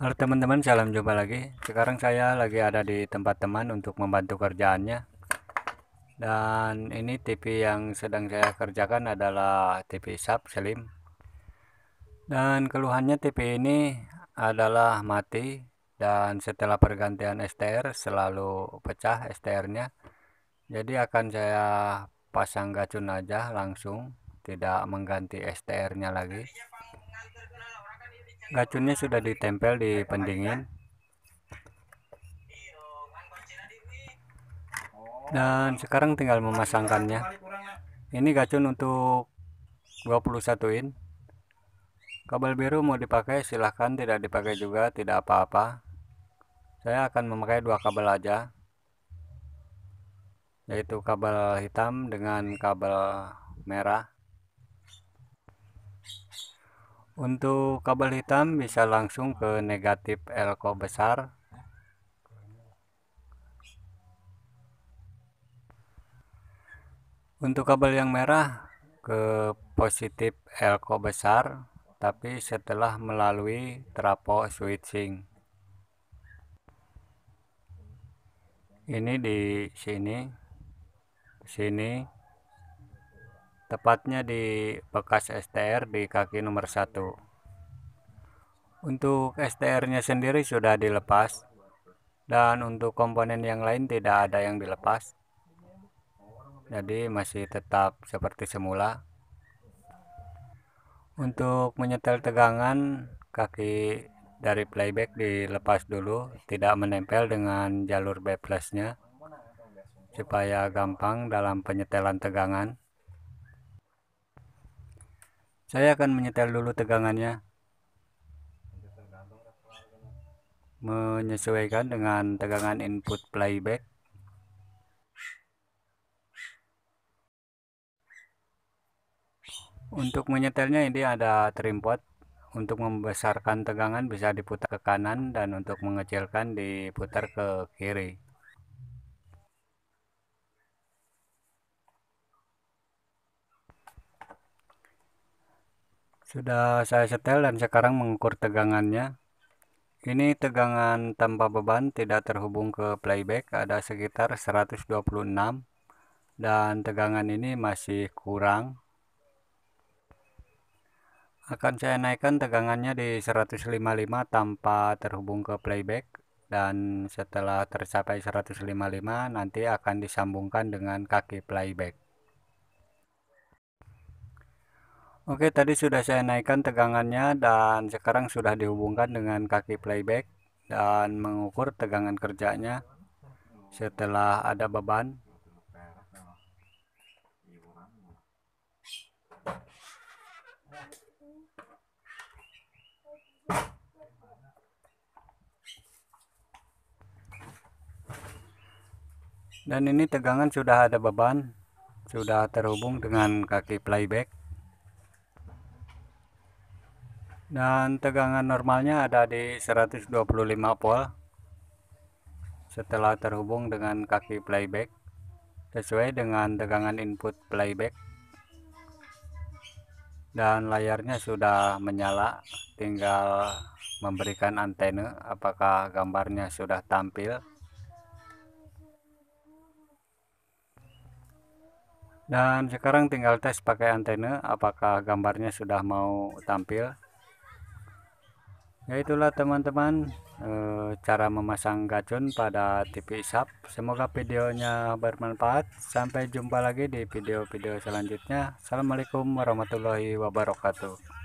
Halo teman-teman, salam jumpa lagi. Sekarang saya lagi ada di tempat teman untuk membantu kerjaannya. Dan ini TV yang sedang saya kerjakan adalah TV Sub Slim. Dan keluhannya TV ini adalah mati dan setelah pergantian STR selalu pecah STR-nya jadi akan saya pasang gacun aja langsung tidak mengganti STR nya lagi gacunnya sudah ditempel di pendingin dan sekarang tinggal memasangkannya ini gacun untuk 21 in kabel biru mau dipakai silahkan tidak dipakai juga tidak apa-apa saya akan memakai dua kabel aja yaitu kabel hitam dengan kabel merah untuk kabel hitam bisa langsung ke negatif elko besar untuk kabel yang merah ke positif elko besar tapi setelah melalui trapo switching ini di sini sini tepatnya di bekas STR di kaki nomor satu. untuk STR nya sendiri sudah dilepas dan untuk komponen yang lain tidak ada yang dilepas jadi masih tetap seperti semula untuk menyetel tegangan kaki dari playback dilepas dulu tidak menempel dengan jalur B plusnya supaya gampang dalam penyetelan tegangan saya akan menyetel dulu tegangannya menyesuaikan dengan tegangan input playback untuk menyetelnya ini ada trim pot untuk membesarkan tegangan bisa diputar ke kanan dan untuk mengecilkan diputar ke kiri Sudah saya setel dan sekarang mengukur tegangannya. Ini tegangan tanpa beban tidak terhubung ke playback ada sekitar 126 dan tegangan ini masih kurang. Akan saya naikkan tegangannya di 155 tanpa terhubung ke playback dan setelah tercapai 155 nanti akan disambungkan dengan kaki playback. Oke tadi sudah saya naikkan tegangannya dan sekarang sudah dihubungkan dengan kaki playback dan mengukur tegangan kerjanya setelah ada beban dan ini tegangan sudah ada beban sudah terhubung dengan kaki playback dan tegangan normalnya ada di 125 volt setelah terhubung dengan kaki playback sesuai dengan tegangan input playback dan layarnya sudah menyala tinggal memberikan antena apakah gambarnya sudah tampil dan sekarang tinggal tes pakai antena apakah gambarnya sudah mau tampil ya itulah teman-teman eh, cara memasang gacun pada TV sub semoga videonya bermanfaat sampai jumpa lagi di video-video selanjutnya Assalamualaikum warahmatullahi wabarakatuh